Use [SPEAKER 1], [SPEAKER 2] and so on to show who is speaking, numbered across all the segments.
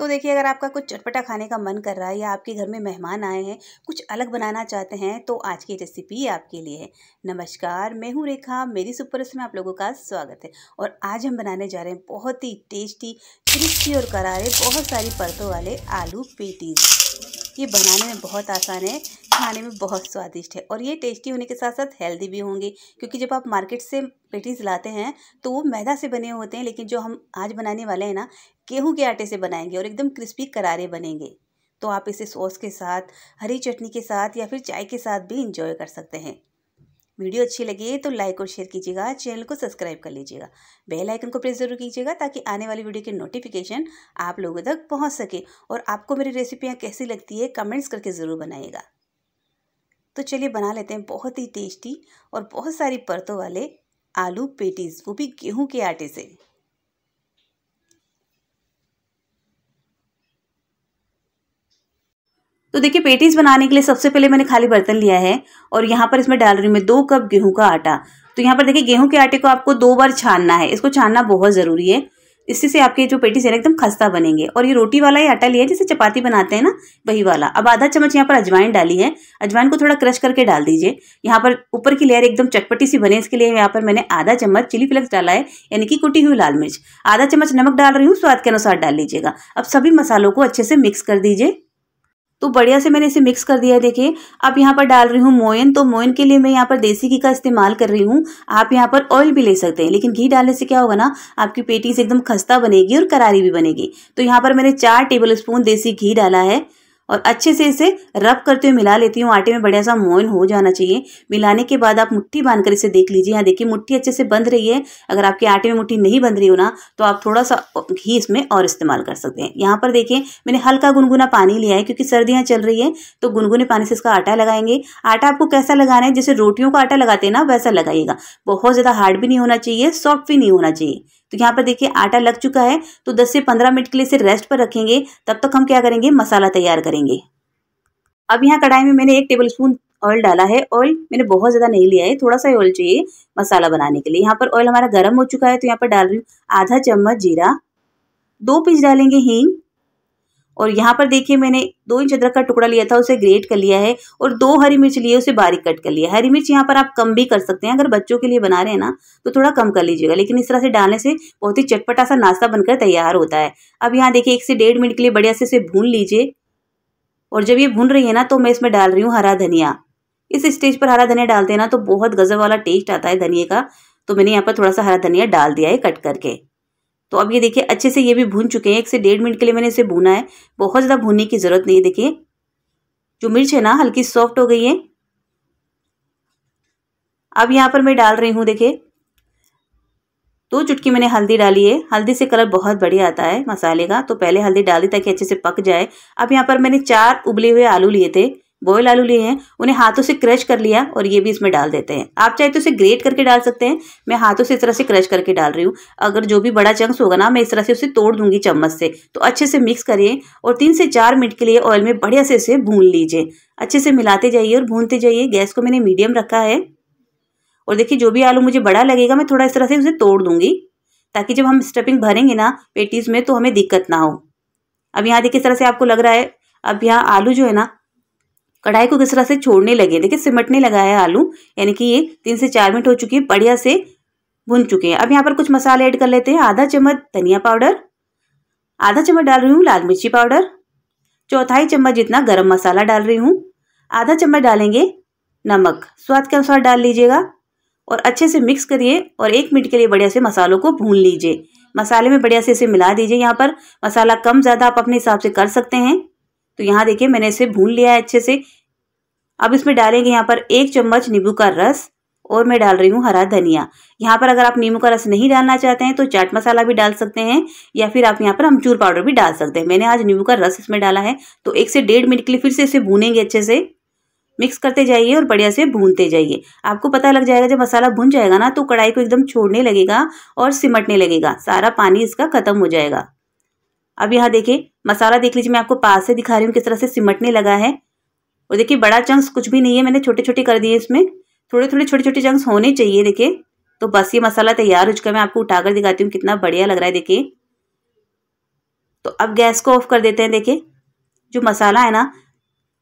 [SPEAKER 1] तो देखिए अगर आपका कुछ चटपटा खाने का मन कर रहा है या आपके घर में मेहमान आए हैं कुछ अलग बनाना चाहते हैं तो आज की रेसिपी आपके लिए है नमस्कार मैं हूँ रेखा मेरी सुपरस में आप लोगों का स्वागत है और आज हम बनाने जा रहे हैं बहुत ही टेस्टी क्रिस्पी और करारे बहुत सारी परतों वाले आलू पेटीज़ ये बनाने में बहुत आसान है खाने में बहुत स्वादिष्ट है और ये टेस्टी होने के साथ साथ हेल्दी भी होंगे क्योंकि जब आप मार्केट से पेटीज लाते हैं तो वो मैदा से बने होते हैं लेकिन जो हम आज बनाने वाले हैं ना गेहूँ के आटे से बनाएंगे और एकदम क्रिस्पी करारे बनेंगे तो आप इसे सॉस के साथ हरी चटनी के साथ या फिर चाय के साथ भी इंजॉय कर सकते हैं वीडियो अच्छी लगी तो लाइक और शेयर कीजिएगा चैनल को सब्सक्राइब कर लीजिएगा बेल आइकन को प्रेस जरूर कीजिएगा ताकि आने वाली वीडियो की नोटिफिकेशन आप लोगों तक पहुँच सके और आपको मेरी रेसिपियाँ कैसी लगती है कमेंट्स करके ज़रूर बनाइएगा तो चलिए बना लेते हैं बहुत ही टेस्टी और बहुत सारी परतों वाले आलू पेटीज़ वो भी गेहूँ के आटे से तो देखिए पेटीज बनाने के लिए सबसे पहले मैंने खाली बर्तन लिया है और यहाँ पर इसमें डाल रही हूँ मैं दो कप गेहूँ का आटा तो यहाँ पर देखिए गेहूँ के आटे को आपको दो बार छानना है इसको छानना बहुत ज़रूरी है इससे से आपके जो पेटीज है एकदम खस्ता बनेंगे और ये रोटी वाला ही आटा लिया है जिसे चपाती बनाते हैं ना वही वाला अब आधा चम्मच यहाँ पर अजवाइन डाली है अजवाइन को थोड़ा क्रश करके डाल दीजिए यहाँ पर ऊपर की लेयर एकदम चटपटी सी बने इसके लिए यहाँ पर मैंने आधा चम्मच चिली फ्लेक्स डाला है यानी कि कुटी हुई लाल मिर्च आधा चम्मच नमक डाल रही हूँ स्वाद के अनुसार डाल लीजिएगा अब सभी मसालों को अच्छे से मिक्स कर दीजिए तो बढ़िया से मैंने इसे मिक्स कर दिया है देखिए अब यहाँ पर डाल रही हूँ मोयन तो मोयन के लिए मैं यहाँ पर देसी घी का इस्तेमाल कर रही हूँ आप यहाँ पर ऑयल भी ले सकते हैं लेकिन घी डालने से क्या होगा ना आपकी पेटीज एकदम खस्ता बनेगी और करारी भी बनेगी तो यहाँ पर मैंने चार टेबल स्पून देसी घी डाला है और अच्छे से इसे रब करते हुए मिला लेती हूँ आटे में बढ़िया सा मोइन हो जाना चाहिए मिलाने के बाद आप मुट्ठी बांध कर इसे देख लीजिए यहाँ देखिए मुट्ठी अच्छे से बंध रही है अगर आपके आटे में मुट्ठी नहीं बंध रही हो ना तो आप थोड़ा सा घी इसमें और इस्तेमाल कर सकते हैं यहाँ पर देखिए मैंने हल्का गुनगुना पानी लिया है क्योंकि सर्दियाँ चल रही है तो गुनगुने पानी से इसका आटा लगाएंगे आटा आपको कैसा लगाना है जैसे रोटियों का आटा लगाते हैं ना वैसा लगाइएगा बहुत ज़्यादा हार्ड भी नहीं होना चाहिए सॉफ्ट भी नहीं होना चाहिए तो यहाँ पर देखिए आटा लग चुका है तो 10 से 15 मिनट के लिए इसे रेस्ट पर रखेंगे तब तक हम क्या करेंगे मसाला तैयार करेंगे अब यहाँ कढ़ाई में मैंने एक टेबल स्पून ऑयल डाला है ऑयल मैंने बहुत ज़्यादा नहीं लिया है थोड़ा सा ऑयल चाहिए मसाला बनाने के लिए यहाँ पर ऑयल हमारा गर्म हो चुका है तो यहाँ पर डाल रही हूँ आधा चम्मच जीरा दो पीस डालेंगे हींग और यहाँ पर देखिए मैंने दो इंच अदरक का टुकड़ा लिया था उसे ग्रेट कर लिया है और दो हरी मिर्च लिए उसे बारीक कट कर लिया हरी मिर्च यहाँ पर आप कम भी कर सकते हैं अगर बच्चों के लिए बना रहे हैं ना तो थोड़ा कम कर लीजिएगा लेकिन इस तरह से डालने से बहुत ही चटपटा सा नाश्ता बनकर तैयार होता है अब यहाँ देखिए एक से डेढ़ मिनट के लिए बढ़िया से इसे भून लीजिए और जब ये भून रही है ना तो मैं इसमें डाल रही हूँ हरा धनिया इस स्टेज पर हरा धनिया डालते हैं ना तो बहुत गजब वाला टेस्ट आता है धनिया का तो मैंने यहाँ पर थोड़ा सा हरा धनिया डाल दिया है कट करके तो अब ये देखिए अच्छे से ये भी भून चुके हैं एक से डेढ़ मिनट के लिए मैंने इसे भूना है बहुत ज़्यादा भूनने की ज़रूरत नहीं है देखिए जो मिर्च है ना हल्की सॉफ्ट हो गई है अब यहाँ पर मैं डाल रही हूँ देखिए दो चुटकी मैंने हल्दी डाली है हल्दी से कलर बहुत बढ़िया आता है मसाले का तो पहले हल्दी डाल दी ताकि अच्छे से पक जाए अब यहाँ पर मैंने चार उबले हुए आलू लिए थे बॉयल आलू लिए हैं उन्हें हाथों से क्रश कर लिया और ये भी इसमें डाल देते हैं आप चाहे तो इसे ग्रेट करके डाल सकते हैं मैं हाथों से इस तरह से क्रश करके डाल रही हूँ अगर जो भी बड़ा चंक्स होगा ना मैं इस तरह से उसे तोड़ दूंगी चम्मच से तो अच्छे से मिक्स करिए और तीन से चार मिनट के लिए ऑयल में बढ़िया से इसे भून लीजिए अच्छे से मिलाते जाइए और भूनते जाइए गैस को मैंने मीडियम रखा है और देखिए जो भी आलू मुझे बड़ा लगेगा मैं थोड़ा इस तरह से उसे तोड़ दूंगी ताकि जब हम स्टफिंग भरेंगे ना पेटीज में तो हमें दिक्कत ना हो अब यहाँ देखिए इस तरह से आपको लग रहा है अब यहाँ आलू जो है ना कढ़ाई को किस तरह से छोड़ने लगे देखिए सिमटने लगा है आलू यानी कि ये तीन से चार मिनट हो चुकी है बढ़िया से भुन चुके हैं अब यहाँ पर कुछ मसाले ऐड कर लेते हैं आधा चम्मच धनिया पाउडर आधा चम्मच डाल रही हूँ लाल मिर्ची पाउडर चौथाई चम्मच जितना गरम मसाला डाल रही हूँ आधा चम्मच डालेंगे नमक स्वाद के अनुसार डाल लीजिएगा और अच्छे से मिक्स करिए और एक मिनट के लिए बढ़िया से मसालों को भून लीजिए मसाले में बढ़िया से इसे मिला दीजिए यहाँ पर मसाला कम ज़्यादा आप अपने हिसाब से कर सकते हैं तो यहाँ देखिए मैंने इसे भून लिया है अच्छे से अब इसमें डालेंगे यहाँ पर एक चम्मच नींबू का रस और मैं डाल रही हूँ हरा धनिया यहाँ पर अगर आप नींबू का रस नहीं डालना चाहते हैं तो चाट मसाला भी डाल सकते हैं या फिर आप यहाँ पर अमचूर पाउडर भी डाल सकते हैं मैंने आज नींबू का रस इसमें डाला है तो एक से डेढ़ मिनट के लिए फिर से इसे भूनेंगे अच्छे से मिक्स करते जाइए और बढ़िया से भूनते जाइए आपको पता लग जाएगा जब मसाला भून जाएगा ना तो कढ़ाई को एकदम छोड़ने लगेगा और सिमटने लगेगा सारा पानी इसका खत्म हो जाएगा अब यहाँ देखिए मसाला देख लीजिए मैं आपको पास से दिखा रही हूँ किस तरह से सिमटने लगा है और देखिए बड़ा चंक्स कुछ भी नहीं है मैंने छोटे छोटे कर दिए इसमें थोड़े थोड़े छोटे छोटे चंक्स होने चाहिए देखिए तो बस ये मसाला तैयार हो चुका है मैं आपको उठाकर दिखाती हूँ कितना बढ़िया लग रहा है देखिए तो अब गैस को ऑफ कर देते हैं देखिए जो मसाला है ना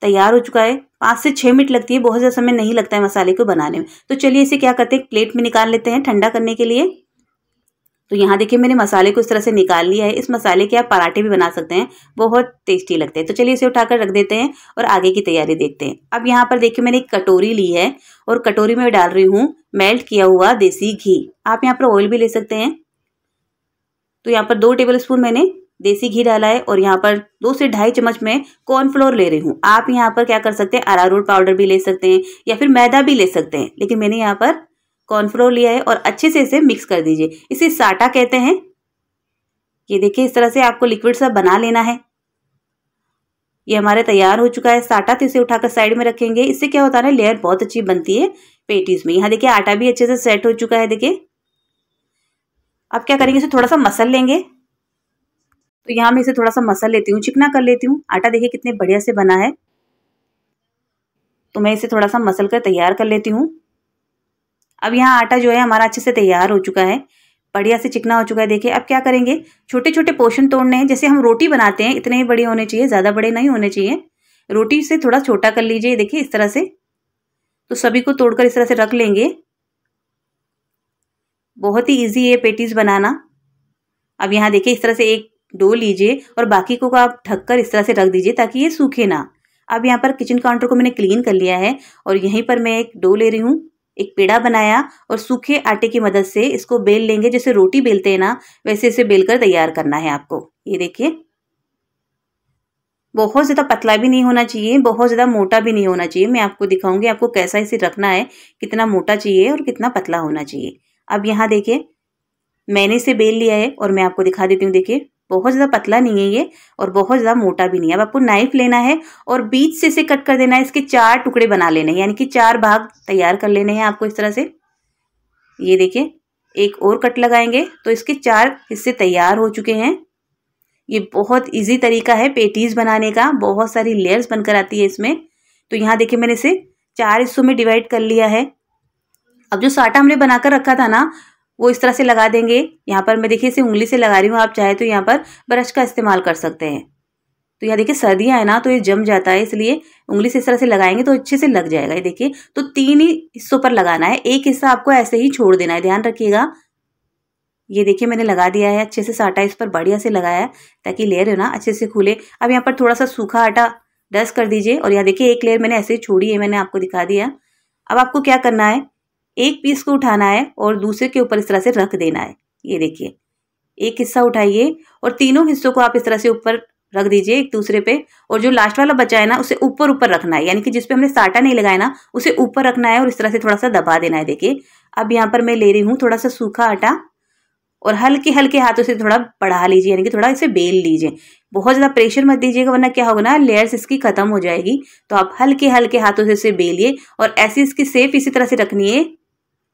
[SPEAKER 1] तैयार हो चुका है पाँच से छः मिनट लगती है बहुत ज़्यादा समय नहीं लगता है मसाले को बनाने में तो चलिए इसे क्या करते हैं प्लेट में निकाल लेते हैं ठंडा करने के लिए तो यहाँ देखिए मैंने मसाले को इस तरह से निकाल लिया है इस मसाले के आप पराठे भी बना सकते हैं बहुत टेस्टी लगते हैं तो चलिए इसे उठाकर रख देते हैं और आगे की तैयारी देखते हैं अब यहाँ पर देखिए मैंने एक कटोरी ली है और कटोरी में डाल रही हूँ मेल्ट किया हुआ देसी घी आप यहाँ पर ऑयल भी ले सकते हैं तो यहाँ पर दो टेबल स्पून मैंने देसी घी डाला है और यहाँ पर दो से ढाई चम्मच में कॉर्नफ्लोर ले रही हूँ आप यहाँ पर क्या कर सकते हैं अरारोट पाउडर भी ले सकते हैं या फिर मैदा भी ले सकते हैं लेकिन मैंने यहाँ पर कॉर्नफ्लोर लिया है और अच्छे से इसे मिक्स कर दीजिए इसे साटा कहते हैं ये देखिए इस तरह से आपको लिक्विड सा बना लेना है ये हमारे तैयार हो चुका है साटा तो इसे उठाकर साइड में रखेंगे इससे क्या होता है लेयर बहुत अच्छी बनती है पेटीज में यहाँ देखिए आटा भी अच्छे से सेट हो चुका है देखिए अब क्या करेंगे इसे थोड़ा सा मसल लेंगे तो यहाँ मैं इसे थोड़ा सा मसल लेती हूँ चिकना कर लेती हूँ आटा देखिए कितने बढ़िया से बना है तो मैं इसे थोड़ा सा मसल कर तैयार कर लेती हूँ अब यहाँ आटा जो है हमारा अच्छे से तैयार हो चुका है बढ़िया से चिकना हो चुका है देखिए अब क्या करेंगे छोटे छोटे पोर्शन तोड़ने हैं जैसे हम रोटी बनाते हैं इतने ही बड़े होने चाहिए ज़्यादा बड़े नहीं होने चाहिए रोटी से थोड़ा छोटा कर लीजिए देखिए इस तरह से तो सभी को तोड़कर इस तरह से रख लेंगे बहुत ही ईजी है पेटीज बनाना अब यहाँ देखिए इस तरह से एक डो लीजिए और बाकी को आप ढक कर इस तरह से रख दीजिए ताकि ये सूखे ना अब यहाँ पर किचन काउंटर को मैंने क्लीन कर लिया है और यहीं पर मैं एक डो ले रही हूँ एक पेड़ा बनाया और सूखे आटे की मदद से इसको बेल लेंगे जैसे रोटी बेलते हैं ना वैसे इसे बेलकर तैयार करना है आपको ये देखिए बहुत ज़्यादा पतला भी नहीं होना चाहिए बहुत ज़्यादा मोटा भी नहीं होना चाहिए मैं आपको दिखाऊंगी आपको कैसा इसे रखना है कितना मोटा चाहिए और कितना पतला होना चाहिए अब यहाँ देखिए मैंने इसे बेल लिया है और मैं आपको दिखा देती हूँ देखिए बहुत ज़्यादा पतला नहीं है ये और बहुत ज़्यादा मोटा भी नहीं है अब आपको नाइफ लेना है और बीच से इसे कट कर देना है इसके चार टुकड़े बना लेने हैं यानी कि चार भाग तैयार कर लेने हैं आपको इस तरह से ये देखिए एक और कट लगाएंगे तो इसके चार हिस्से तैयार हो चुके हैं ये बहुत इजी तरीका है पेटीज बनाने का बहुत सारी लेयर्स बनकर आती है इसमें तो यहाँ देखिए मैंने इसे चार हिस्सों में डिवाइड कर लिया है अब जो साटा हमने बनाकर रखा था ना वो इस तरह से लगा देंगे यहाँ पर मैं देखिए इसे उंगली से लगा रही हूँ आप चाहे तो यहाँ पर ब्रश का इस्तेमाल कर सकते हैं तो यहाँ देखिए सर्दियाँ है ना तो ये जम जाता है इसलिए उंगली से इस तरह से लगाएंगे तो अच्छे से लग जाएगा ये देखिए तो तीन ही हिस्सों पर लगाना है एक हिस्सा आपको ऐसे ही छोड़ देना है ध्यान रखिएगा ये देखिए मैंने लगा दिया है अच्छे से साटा इस पर बढ़िया से लगाया है ताकि लेयर है ना अच्छे से खुले अब यहाँ पर थोड़ा सा सूखा आटा डस्ट कर दीजिए और यहाँ देखिए एक लेयर मैंने ऐसे ही छोड़ी है मैंने आपको दिखा दिया अब आपको क्या करना है एक पीस को उठाना है और दूसरे के ऊपर इस तरह से रख देना है ये देखिए एक हिस्सा उठाइए और तीनों हिस्सों को आप इस तरह से ऊपर रख दीजिए एक दूसरे पे और जो लास्ट वाला बचा है ना उसे ऊपर ऊपर रखना है यानी कि जिसपे हमने साटा नहीं लगाया ना उसे ऊपर रखना है और इस तरह से थोड़ा सा दबा देना है देखिए अब यहाँ पर मैं ले रही हूँ थोड़ा सा सूखा आटा और हल्के हल्के हाथों से थोड़ा बढ़ा लीजिए यानी कि थोड़ा इसे बेल लीजिए बहुत ज़्यादा प्रेशर मत दीजिएगा वरना क्या होगा ना लेयर्स इसकी ख़त्म हो जाएगी तो आप हल्के हल्के हाथों से इसे बेलिए और ऐसी इसकी सेफ इसी तरह से रखनी है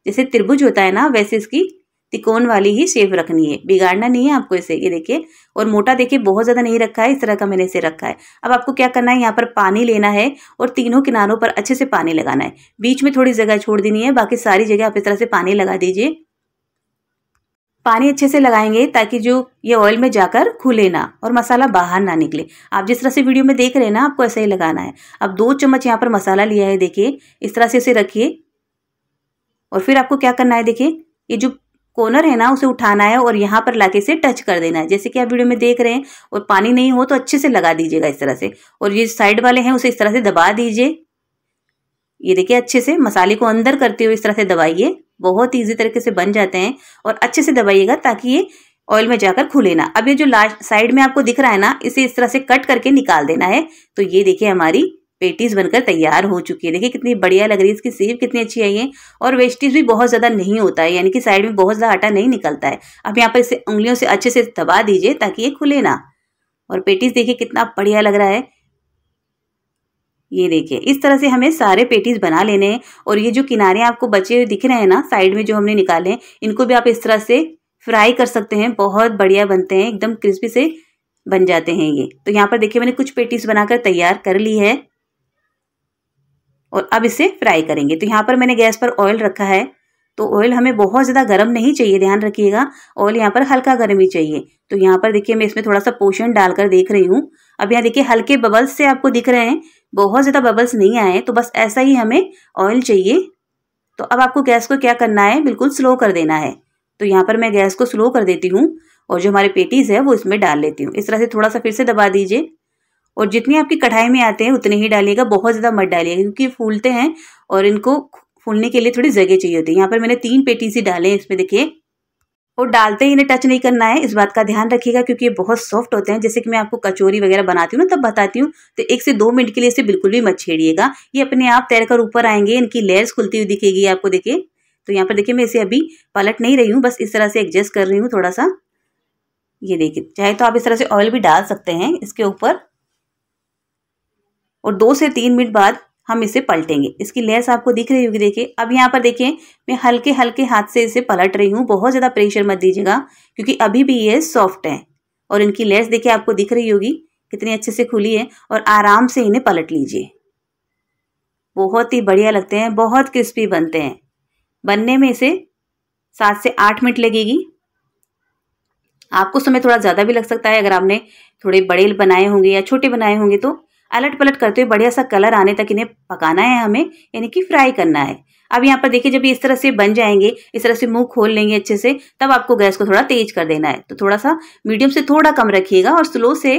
[SPEAKER 1] जैसे त्रिभुज होता है ना वैसे इसकी तिकोन वाली ही शेप रखनी है बिगाड़ना नहीं है आपको इसे ये देखिए और मोटा देखिए बहुत ज़्यादा नहीं रखा है इस तरह का मैंने इसे रखा है अब आपको क्या करना है यहाँ पर पानी लेना है और तीनों किनारों पर अच्छे से पानी लगाना है बीच में थोड़ी जगह छोड़ देनी है बाकी सारी जगह आप इस तरह से पानी लगा दीजिए पानी अच्छे से लगाएंगे ताकि जो ये ऑयल में जाकर खुले ना और मसाला बाहर ना निकले आप जिस तरह से वीडियो में देख रहे हैं ना आपको ऐसा ही लगाना है अब दो चम्मच यहाँ पर मसाला लिया है देखिए इस तरह से इसे रखिए और फिर आपको क्या करना है देखिए ये जो कॉर्नर है ना उसे उठाना है और यहाँ पर लाके से टच कर देना है जैसे कि आप वीडियो में देख रहे हैं और पानी नहीं हो तो अच्छे से लगा दीजिएगा इस तरह से और ये साइड वाले हैं उसे इस तरह से दबा दीजिए ये देखिए अच्छे से मसाले को अंदर करते हुए इस तरह से दबाइए बहुत ईजी तरीके से बन जाते हैं और अच्छे से दबाइएगा ताकि ये ऑयल में जाकर खुले ना अब ये जो लास्ट साइड में आपको दिख रहा है ना इसे इस तरह से कट करके निकाल देना है तो ये देखिए हमारी पेटीज बनकर तैयार हो चुकी है देखिए कितनी बढ़िया लग रही है इसकी सेव कितनी अच्छी आई है और वेस्टेज भी बहुत ज़्यादा नहीं होता है यानी कि साइड में बहुत ज़्यादा आटा नहीं निकलता है अब यहाँ पर इसे उंगलियों से अच्छे से दबा दीजिए ताकि ये खुले ना और पेटीज देखिए कितना बढ़िया लग रहा है ये देखिए इस तरह से हमें सारे पेटीज बना लेने हैं और ये जो किनारे आपको बचे हुए दिख रहे हैं ना साइड में जो हमने निकाले हैं इनको भी आप इस तरह से फ्राई कर सकते हैं बहुत बढ़िया बनते हैं एकदम क्रिस्पी से बन जाते हैं ये तो यहाँ पर देखिए मैंने कुछ पेटीज बनाकर तैयार कर ली है और अब इसे फ्राई करेंगे तो यहाँ पर मैंने गैस पर ऑयल रखा है तो ऑयल हमें बहुत ज़्यादा गर्म नहीं चाहिए ध्यान रखिएगा ऑयल यहाँ पर हल्का गर्म ही चाहिए तो यहाँ पर देखिए मैं इसमें थोड़ा सा पोषण डालकर देख रही हूँ अब यहाँ देखिए हल्के बबल्स से आपको दिख रहे हैं बहुत ज़्यादा बबल्स नहीं आए तो बस ऐसा ही हमें ऑयल चाहिए तो अब आपको गैस को क्या करना है बिल्कुल स्लो कर देना है तो यहाँ पर मैं गैस को स्लो कर देती हूँ और जो हमारे पेटीज़ है वो इसमें डाल लेती हूँ इस तरह से थोड़ा सा फिर से दबा दीजिए और जितनी आपकी कढ़ाई में आते हैं उतने ही डालिएगा बहुत ज़्यादा मत डालिएगा क्योंकि फूलते हैं और इनको फूलने के लिए थोड़ी जगह चाहिए होती है यहाँ पर मैंने तीन पेटी सी डाले हैं इसमें देखिए और डालते ही इन्हें टच नहीं करना है इस बात का ध्यान रखिएगा क्योंकि ये बहुत सॉफ्ट होते हैं जैसे कि मैं आपको कचोरी वगैरह बनाती हूँ ना तब बताती हूँ तो एक से दो मिनट के लिए इसे बिल्कुल भी मत छेड़िएगा ये अपने आप तैरकर ऊपर आएंगे इनकी लेयर्स खुलती हुई दिखेगी आपको देखिए तो यहाँ पर देखिए मैं इसे अभी पलट नहीं रही हूँ बस इस तरह से एडजस्ट कर रही हूँ थोड़ा सा ये देखिए चाहे तो आप इस तरह से ऑयल भी डाल सकते हैं इसके ऊपर और दो से तीन मिनट बाद हम इसे पलटेंगे इसकी लेस आपको दिख रही होगी देखिए अब यहाँ पर देखिए मैं हल्के हल्के हाथ से इसे पलट रही हूँ बहुत ज़्यादा प्रेशर मत दीजिएगा क्योंकि अभी भी ये सॉफ्ट है और इनकी लेस देखिए आपको दिख रही होगी कितनी अच्छे से खुली है और आराम से इन्हें पलट लीजिए बहुत ही बढ़िया लगते हैं बहुत क्रिस्पी बनते हैं बनने में इसे सात से आठ मिनट लगेगी आपको समय थोड़ा ज़्यादा भी लग सकता है अगर आपने थोड़े बड़े बनाए होंगे या छोटे बनाए होंगे तो अलट पलट करते हुए बढ़िया सा कलर आने तक इन्हें पकाना है हमें यानी कि फ्राई करना है अब यहाँ पर देखिए जब इस तरह से बन जाएंगे इस तरह से मुंह खोल लेंगे अच्छे से तब आपको गैस को थोड़ा तेज कर देना है तो थोड़ा सा मीडियम से थोड़ा कम रखिएगा और स्लो से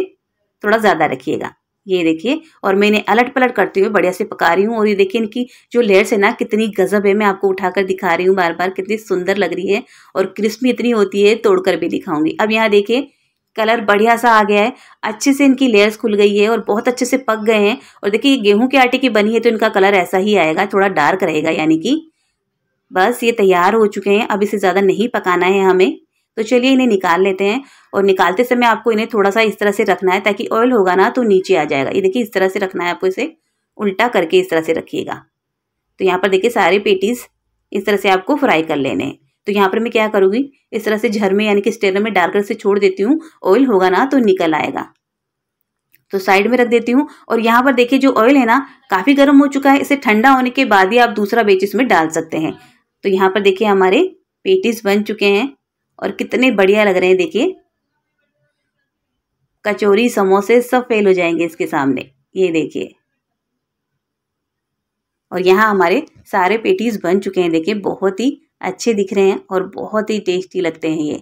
[SPEAKER 1] थोड़ा ज़्यादा रखिएगा ये देखिए और मैं इन्हें अलट पलट करते हुए बढ़िया से पका रही हूँ और ये देखिए इनकी जो लेयर्स है ना कितनी गजब है मैं आपको उठाकर दिखा रही हूँ बार बार कितनी सुंदर लग रही है और क्रिस्पी इतनी होती है तोड़कर भी दिखाऊंगी अब यहाँ देखिए कलर बढ़िया सा आ गया है अच्छे से इनकी लेयर्स खुल गई है और बहुत अच्छे से पक गए हैं और देखिए गेहूं के आटे की बनी है तो इनका कलर ऐसा ही आएगा थोड़ा डार्क रहेगा यानी कि बस ये तैयार हो चुके हैं अब इसे ज़्यादा नहीं पकाना है हमें तो चलिए इन्हें निकाल लेते हैं और निकालते समय आपको इन्हें थोड़ा सा इस तरह से रखना है ताकि ऑयल होगा ना तो नीचे आ जाएगा ये देखिए इस तरह से रखना है आपको इसे उल्टा करके इस तरह से रखिएगा तो यहाँ पर देखिए सारे पेटीज़ इस तरह से आपको फ्राई कर लेने हैं तो यहाँ पर मैं क्या करूँगी इस तरह से झर में यानी कि स्टेनर में डालकर से छोड़ देती हूँ ऑयल होगा ना तो निकल आएगा तो साइड में रख देती हूँ और यहाँ पर देखिए जो ऑयल है ना काफ़ी गर्म हो चुका है इसे ठंडा होने के बाद ही आप दूसरा बेच इसमें डाल सकते हैं तो यहाँ पर देखिए हमारे पेटीज बन चुके हैं और कितने बढ़िया लग रहे हैं देखिए कचौरी समोसे सब फेल हो जाएंगे इसके सामने ये देखिए और यहाँ हमारे सारे पेटीज बन चुके हैं देखिए बहुत ही अच्छे दिख रहे हैं और बहुत ही टेस्टी लगते हैं ये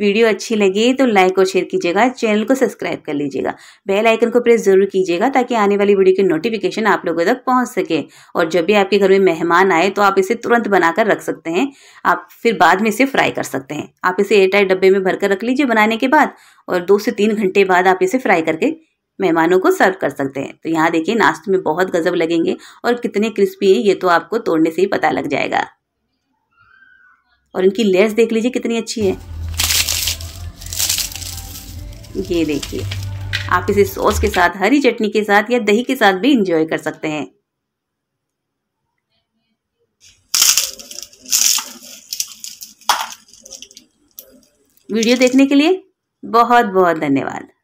[SPEAKER 1] वीडियो अच्छी लगी तो लाइक और शेयर कीजिएगा चैनल को सब्सक्राइब कर लीजिएगा बेल आइकन को प्रेस जरूर कीजिएगा ताकि आने वाली वीडियो की नोटिफिकेशन आप लोगों तक पहुंच सके और जब भी आपके घर में मेहमान आए तो आप इसे तुरंत बनाकर रख सकते हैं आप फिर बाद में इसे फ्राई कर सकते हैं आप इसे एयरटाइट डब्बे में भरकर रख लीजिए बनाने के बाद और दो से तीन घंटे बाद आप इसे फ्राई करके मेहमानों को सर्व कर सकते हैं तो यहाँ देखिए नाश्ते में बहुत गजब लगेंगे और कितने क्रिस्पी है ये तो आपको तोड़ने से ही पता लग जाएगा और इनकी लेस देख लीजिए कितनी अच्छी है ये देखिए आप इसे सॉस के साथ हरी चटनी के साथ या दही के साथ भी इंजॉय कर सकते हैं वीडियो देखने के लिए बहुत बहुत धन्यवाद